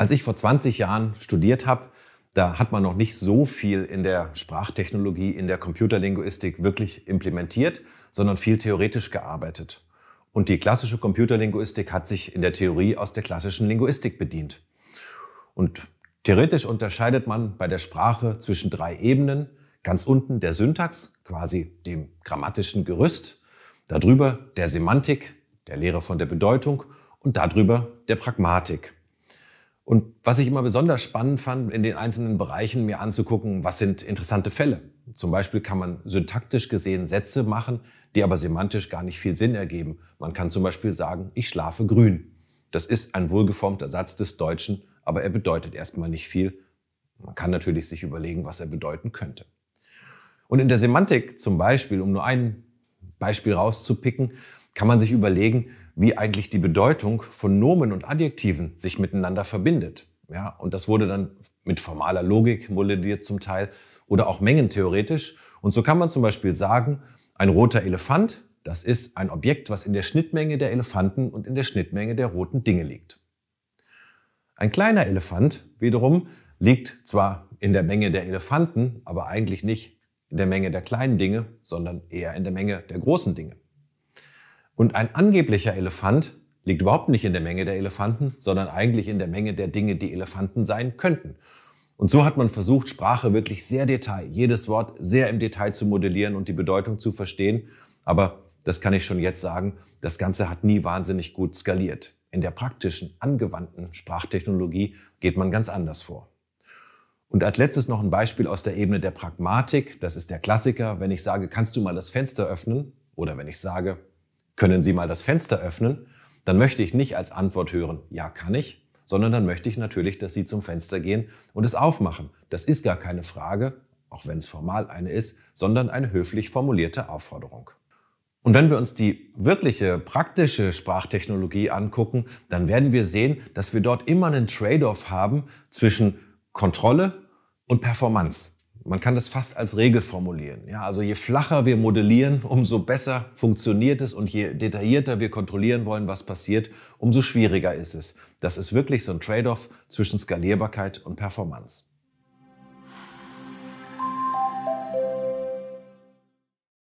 Als ich vor 20 Jahren studiert habe, da hat man noch nicht so viel in der Sprachtechnologie, in der Computerlinguistik wirklich implementiert, sondern viel theoretisch gearbeitet. Und die klassische Computerlinguistik hat sich in der Theorie aus der klassischen Linguistik bedient. Und theoretisch unterscheidet man bei der Sprache zwischen drei Ebenen. Ganz unten der Syntax, quasi dem grammatischen Gerüst, darüber der Semantik, der Lehre von der Bedeutung und darüber der Pragmatik. Und was ich immer besonders spannend fand, in den einzelnen Bereichen mir anzugucken, was sind interessante Fälle. Zum Beispiel kann man syntaktisch gesehen Sätze machen, die aber semantisch gar nicht viel Sinn ergeben. Man kann zum Beispiel sagen, ich schlafe grün. Das ist ein wohlgeformter Satz des Deutschen, aber er bedeutet erstmal nicht viel. Man kann natürlich sich überlegen, was er bedeuten könnte. Und in der Semantik zum Beispiel, um nur ein Beispiel rauszupicken, kann man sich überlegen, wie eigentlich die Bedeutung von Nomen und Adjektiven sich miteinander verbindet. Ja, und das wurde dann mit formaler Logik modelliert zum Teil oder auch mengentheoretisch. Und so kann man zum Beispiel sagen, ein roter Elefant, das ist ein Objekt, was in der Schnittmenge der Elefanten und in der Schnittmenge der roten Dinge liegt. Ein kleiner Elefant wiederum liegt zwar in der Menge der Elefanten, aber eigentlich nicht in der Menge der kleinen Dinge, sondern eher in der Menge der großen Dinge. Und ein angeblicher Elefant liegt überhaupt nicht in der Menge der Elefanten, sondern eigentlich in der Menge der Dinge, die Elefanten sein könnten. Und so hat man versucht, Sprache wirklich sehr detail, jedes Wort sehr im Detail zu modellieren und die Bedeutung zu verstehen. Aber das kann ich schon jetzt sagen, das Ganze hat nie wahnsinnig gut skaliert. In der praktischen, angewandten Sprachtechnologie geht man ganz anders vor. Und als letztes noch ein Beispiel aus der Ebene der Pragmatik. Das ist der Klassiker. Wenn ich sage, kannst du mal das Fenster öffnen? Oder wenn ich sage, können Sie mal das Fenster öffnen, dann möchte ich nicht als Antwort hören, ja kann ich, sondern dann möchte ich natürlich, dass Sie zum Fenster gehen und es aufmachen. Das ist gar keine Frage, auch wenn es formal eine ist, sondern eine höflich formulierte Aufforderung. Und wenn wir uns die wirkliche praktische Sprachtechnologie angucken, dann werden wir sehen, dass wir dort immer einen Trade-off haben zwischen Kontrolle und Performance. Man kann das fast als Regel formulieren. Ja, also je flacher wir modellieren, umso besser funktioniert es und je detaillierter wir kontrollieren wollen, was passiert, umso schwieriger ist es. Das ist wirklich so ein Trade-off zwischen Skalierbarkeit und Performance.